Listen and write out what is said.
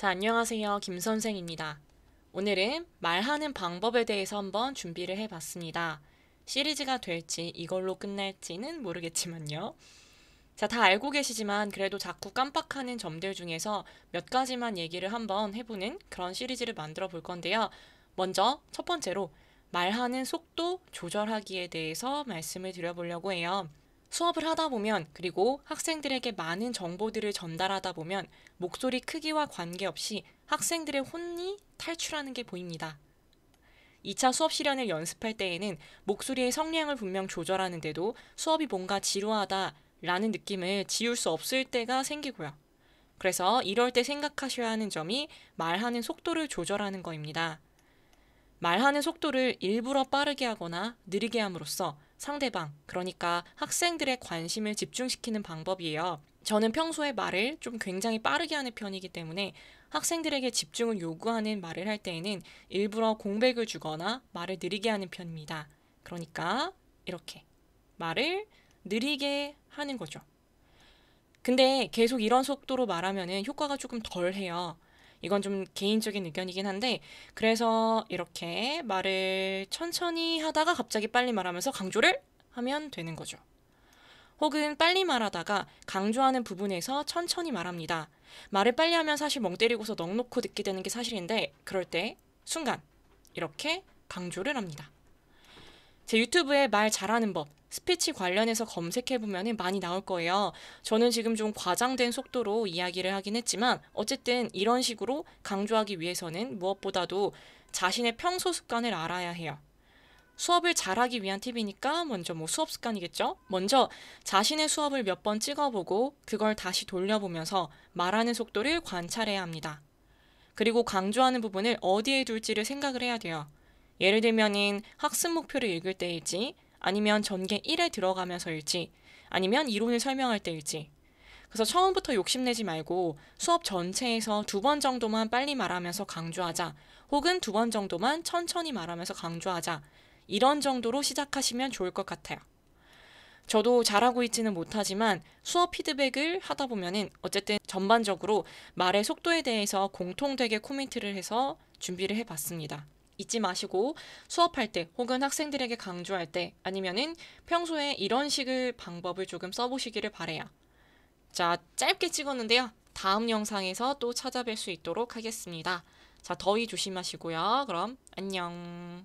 자, 안녕하세요. 김선생입니다. 오늘은 말하는 방법에 대해서 한번 준비를 해봤습니다. 시리즈가 될지 이걸로 끝날지는 모르겠지만요. 자, 다 알고 계시지만 그래도 자꾸 깜빡하는 점들 중에서 몇 가지만 얘기를 한번 해보는 그런 시리즈를 만들어 볼 건데요. 먼저 첫 번째로 말하는 속도 조절하기에 대해서 말씀을 드려보려고 해요. 수업을 하다 보면 그리고 학생들에게 많은 정보들을 전달하다 보면 목소리 크기와 관계없이 학생들의 혼이 탈출하는 게 보입니다. 2차 수업 실현을 연습할 때에는 목소리의 성량을 분명 조절하는데도 수업이 뭔가 지루하다 라는 느낌을 지울 수 없을 때가 생기고요. 그래서 이럴 때 생각하셔야 하는 점이 말하는 속도를 조절하는 거입니다. 말하는 속도를 일부러 빠르게 하거나 느리게 함으로써 상대방, 그러니까 학생들의 관심을 집중시키는 방법이에요. 저는 평소에 말을 좀 굉장히 빠르게 하는 편이기 때문에 학생들에게 집중을 요구하는 말을 할 때에는 일부러 공백을 주거나 말을 느리게 하는 편입니다. 그러니까 이렇게 말을 느리게 하는 거죠. 근데 계속 이런 속도로 말하면 효과가 조금 덜 해요. 이건 좀 개인적인 의견이긴 한데 그래서 이렇게 말을 천천히 하다가 갑자기 빨리 말하면서 강조를 하면 되는 거죠. 혹은 빨리 말하다가 강조하는 부분에서 천천히 말합니다. 말을 빨리 하면 사실 멍 때리고서 넋 놓고 듣게 되는 게 사실인데 그럴 때 순간 이렇게 강조를 합니다. 제 유튜브에 말 잘하는 법 스피치 관련해서 검색해보면 많이 나올 거예요. 저는 지금 좀 과장된 속도로 이야기를 하긴 했지만 어쨌든 이런 식으로 강조하기 위해서는 무엇보다도 자신의 평소 습관을 알아야 해요. 수업을 잘하기 위한 팁이니까 먼저 뭐 수업 습관이겠죠? 먼저 자신의 수업을 몇 번 찍어보고 그걸 다시 돌려보면서 말하는 속도를 관찰해야 합니다. 그리고 강조하는 부분을 어디에 둘지를 생각을 해야 돼요. 예를 들면 학습 목표를 읽을 때일지 아니면 전개 1에 들어가면서일지, 아니면 이론을 설명할 때일지. 그래서 처음부터 욕심내지 말고 수업 전체에서 두 번 정도만 빨리 말하면서 강조하자, 혹은 두 번 정도만 천천히 말하면서 강조하자, 이런 정도로 시작하시면 좋을 것 같아요. 저도 잘하고 있지는 못하지만 수업 피드백을 하다 보면은 어쨌든 전반적으로 말의 속도에 대해서 공통되게 코멘트를 해서 준비를 해봤습니다. 잊지 마시고 수업할 때 혹은 학생들에게 강조할 때 아니면은 평소에 이런 식의 방법을 조금 써보시기를 바래요. 자, 짧게 찍었는데요. 다음 영상에서 또 찾아뵐 수 있도록 하겠습니다. 자, 더위 조심하시고요. 그럼 안녕.